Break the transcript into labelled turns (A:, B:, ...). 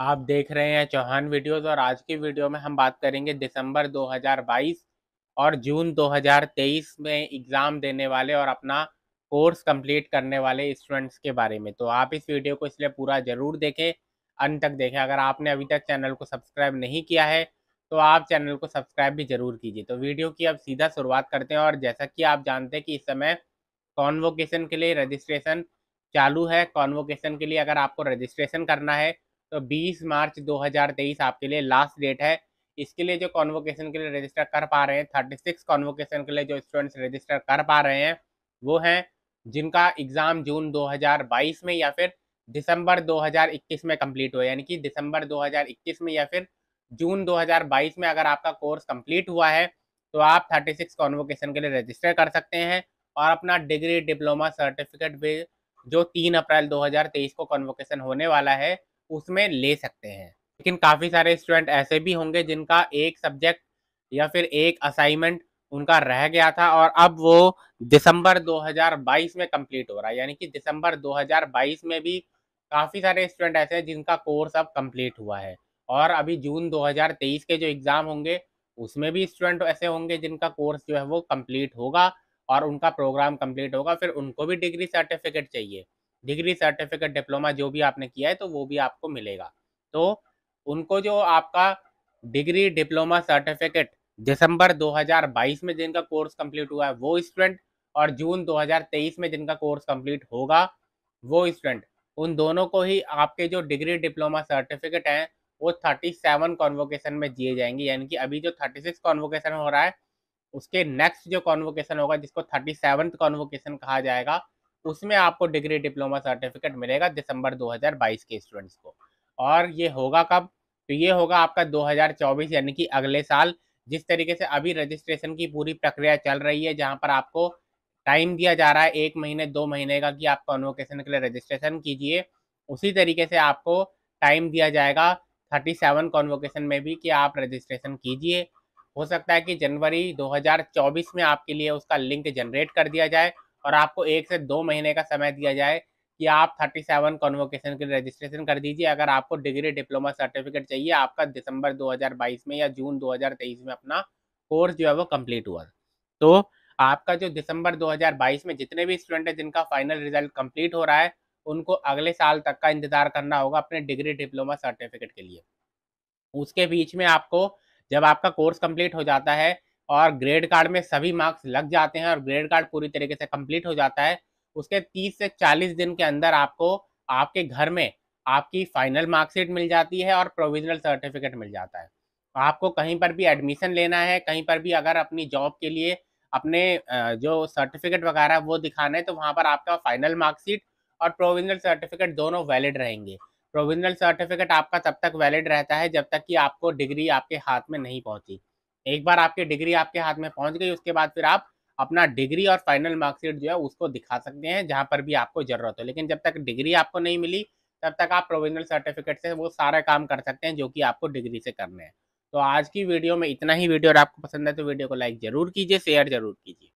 A: आप देख रहे हैं चौहान वीडियोस और आज की वीडियो में हम बात करेंगे दिसंबर 2022 और जून 2023 में एग्ज़ाम देने वाले और अपना कोर्स कंप्लीट करने वाले स्टूडेंट्स के बारे में तो आप इस वीडियो को इसलिए पूरा ज़रूर देखें अंत तक देखें अगर आपने अभी तक चैनल को सब्सक्राइब नहीं किया है तो आप चैनल को सब्सक्राइब भी ज़रूर कीजिए तो वीडियो की अब सीधा शुरुआत करते हैं और जैसा कि आप जानते हैं कि इस समय कॉन्वोकेशन के लिए रजिस्ट्रेशन चालू है कॉन्वोकेशन के लिए अगर आपको रजिस्ट्रेशन करना है तो 20 मार्च 2023 आपके लिए लास्ट डेट है इसके लिए जो कॉन्वोकेशन के लिए रजिस्टर कर पा रहे हैं थर्टी सिक्स कॉन्वोकेशन के लिए जो स्टूडेंट्स रजिस्टर कर पा रहे हैं वो हैं जिनका एग्ज़ाम जून 2022 में या फिर दिसंबर 2021 में कंप्लीट हुआ यानी कि दिसंबर 2021 में या फिर जून 2022 में अगर आपका कोर्स कंप्लीट हुआ है तो आप थर्टी कॉन्वोकेशन के लिए रजिस्टर कर सकते हैं और अपना डिग्री डिप्लोमा सर्टिफिकेट भी जो तीन अप्रैल दो को कॉन्वोकेशन होने वाला है उसमें ले सकते हैं लेकिन काफ़ी सारे स्टूडेंट ऐसे भी होंगे जिनका एक सब्जेक्ट या फिर एक असाइनमेंट उनका रह गया था और अब वो दिसंबर 2022 में कंप्लीट हो रहा है यानी कि दिसंबर 2022 में भी काफ़ी सारे स्टूडेंट ऐसे हैं जिनका कोर्स अब कंप्लीट हुआ है और अभी जून 2023 के जो एग्ज़ाम होंगे उसमें भी स्टूडेंट ऐसे होंगे जिनका कोर्स जो है वो कम्प्लीट होगा और उनका प्रोग्राम कम्प्लीट होगा फिर उनको भी डिग्री सर्टिफिकेट चाहिए डिग्री सर्टिफिकेट डिप्लोमा जो भी आपने किया है तो वो भी आपको मिलेगा तो उनको जो आपका डिग्री डिप्लोमा सर्टिफिकेट दिसंबर 2022 में जिनका कोर्स कंप्लीट हुआ है वो स्टूडेंट और जून 2023 में जिनका कोर्स कंप्लीट होगा वो स्टूडेंट उन दोनों को ही आपके जो डिग्री डिप्लोमा सर्टिफिकेट हैं वो 37 कॉन्वोकेशन में दिए जाएंगे यानी कि अभी जो 36 कॉन्वोकेशन हो रहा है उसके नेक्स्ट जो कॉन्वोकेशन होगा जिसको थर्टी सेवन कॉन्वोकेशन कहा जाएगा उसमें आपको डिग्री डिप्लोमा सर्टिफिकेट मिलेगा दिसंबर 2022 के स्टूडेंट्स को और ये होगा कब तो ये होगा आपका 2024 यानी कि अगले साल जिस तरीके से अभी रजिस्ट्रेशन की पूरी प्रक्रिया चल रही है जहाँ पर आपको टाइम दिया जा रहा है एक महीने दो महीने का कि आप कॉन्वोकेशन के लिए रजिस्ट्रेशन कीजिए उसी तरीके से आपको टाइम दिया जाएगा थर्टी सेवन कॉन्वोकेशन में भी कि आप रजिस्ट्रेशन कीजिए हो सकता है कि जनवरी 2024 में आपके लिए उसका लिंक जनरेट कर दिया जाए और आपको एक से दो महीने का समय दिया जाए कि आप 37 कॉन्वोकेशन के रजिस्ट्रेशन कर दीजिए अगर आपको डिग्री डिप्लोमा सर्टिफिकेट चाहिए आपका दिसंबर 2022 में या जून 2023 में अपना कोर्स जो है वो कंप्लीट हुआ तो आपका जो दिसंबर 2022 में जितने भी स्टूडेंट हैं जिनका फाइनल रिजल्ट कंप्लीट हो रहा है उनको अगले साल तक का इंतजार करना होगा अपने डिग्री डिप्लोमा सर्टिफिकेट के लिए उसके बीच में आपको जब आपका कोर्स कंप्लीट हो जाता है और ग्रेड कार्ड में सभी मार्क्स लग जाते हैं और ग्रेड कार्ड पूरी तरीके से कंप्लीट हो जाता है उसके 30 से 40 दिन के अंदर आपको आपके घर में आपकी फाइनल मार्कशीट मिल जाती है और प्रोविजनल सर्टिफिकेट मिल जाता है आपको कहीं पर भी एडमिशन लेना है कहीं पर भी अगर अपनी जॉब के लिए अपने जो सर्टिफिकेट वगैरह वो दिखाना है तो वहाँ पर आपका फाइनल मार्कशीट और प्रोविजनल सर्टिफिकेट दोनों वैलिड रहेंगे प्रोविजनल सर्टिफिकेट आपका तब तक वैलिड रहता है जब तक कि आपको डिग्री आपके हाथ में नहीं पहुंची एक बार आपकी डिग्री आपके हाथ में पहुंच गई उसके बाद फिर आप अपना डिग्री और फाइनल मार्कशीट जो है उसको दिखा सकते हैं जहां पर भी आपको जरूरत हो लेकिन जब तक डिग्री आपको नहीं मिली तब तक आप प्रोविजनल सर्टिफिकेट से वो सारा काम कर सकते हैं जो कि आपको डिग्री से करने हैं तो आज की वीडियो में इतना ही वीडियो और आपको पसंद है तो वीडियो को लाइक जरूर कीजिए शेयर जरूर कीजिए